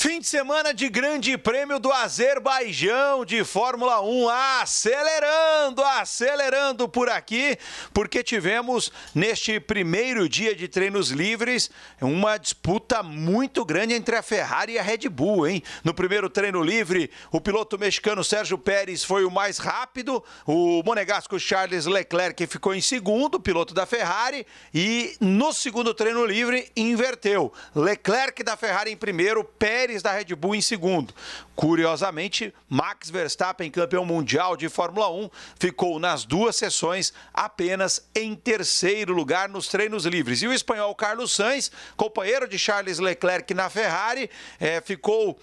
Fim de semana de Grande Prêmio do Azerbaijão de Fórmula 1. Acelerando, acelerando por aqui, porque tivemos neste primeiro dia de treinos livres uma disputa muito grande entre a Ferrari e a Red Bull, hein? No primeiro treino livre, o piloto mexicano Sérgio Pérez foi o mais rápido, o monegasco Charles Leclerc ficou em segundo, piloto da Ferrari, e no segundo treino livre inverteu. Leclerc da Ferrari em primeiro, Pérez da Red Bull em segundo. Curiosamente, Max Verstappen, campeão mundial de Fórmula 1, ficou nas duas sessões apenas em terceiro lugar nos treinos livres. E o espanhol Carlos Sainz, companheiro de Charles Leclerc na Ferrari, é, ficou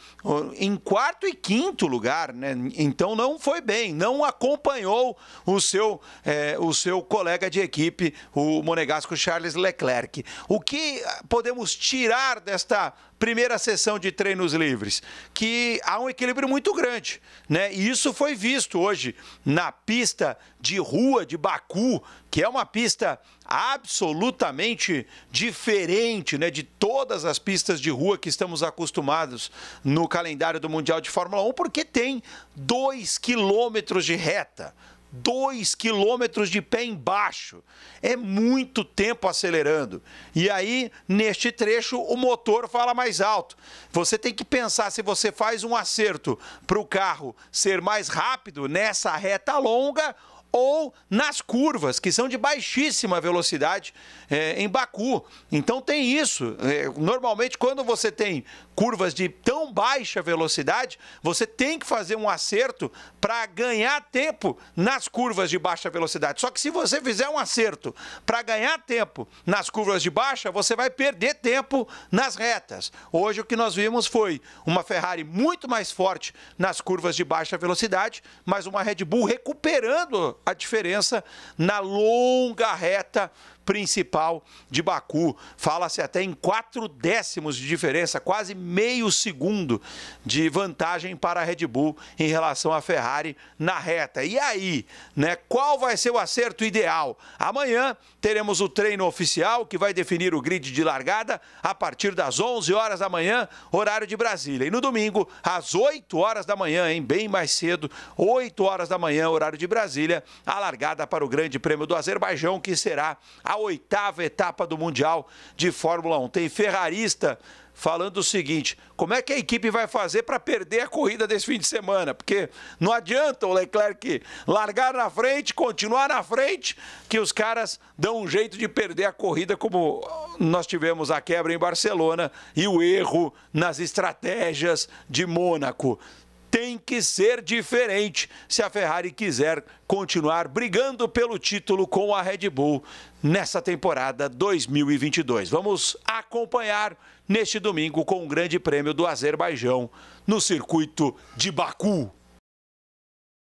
em quarto e quinto lugar, né? Então não foi bem, não acompanhou o seu, é, o seu colega de equipe, o monegasco Charles Leclerc. O que ah, podemos tirar desta primeira sessão de treinos livres, que há um equilíbrio muito grande, né? E isso foi visto hoje na pista de rua de Baku, que é uma pista absolutamente diferente né, de todas as pistas de rua que estamos acostumados no calendário do Mundial de Fórmula 1, porque tem dois quilômetros de reta. 2 quilômetros de pé embaixo. É muito tempo acelerando. E aí, neste trecho, o motor fala mais alto. Você tem que pensar se você faz um acerto para o carro ser mais rápido nessa reta longa ou nas curvas, que são de baixíssima velocidade é, em Baku. Então tem isso. É, normalmente, quando você tem curvas de tão baixa velocidade, você tem que fazer um acerto para ganhar tempo nas curvas de baixa velocidade. Só que se você fizer um acerto para ganhar tempo nas curvas de baixa, você vai perder tempo nas retas. Hoje o que nós vimos foi uma Ferrari muito mais forte nas curvas de baixa velocidade, mas uma Red Bull recuperando a diferença na longa reta principal de Baku. Fala-se até em quatro décimos de diferença, quase meio segundo de vantagem para a Red Bull em relação à Ferrari na reta. E aí, né? Qual vai ser o acerto ideal? Amanhã teremos o treino oficial que vai definir o grid de largada a partir das 11 horas da manhã, horário de Brasília. E no domingo, às 8 horas da manhã, hein? Bem mais cedo, 8 horas da manhã, horário de Brasília, a largada para o Grande Prêmio do Azerbaijão, que será a a oitava etapa do Mundial de Fórmula 1. Tem ferrarista falando o seguinte: como é que a equipe vai fazer para perder a corrida desse fim de semana? Porque não adianta o Leclerc largar na frente, continuar na frente, que os caras dão um jeito de perder a corrida, como nós tivemos a quebra em Barcelona e o erro nas estratégias de Mônaco tem que ser diferente se a Ferrari quiser continuar brigando pelo título com a Red Bull nessa temporada 2022. Vamos acompanhar neste domingo com o Grande Prêmio do Azerbaijão no circuito de Baku.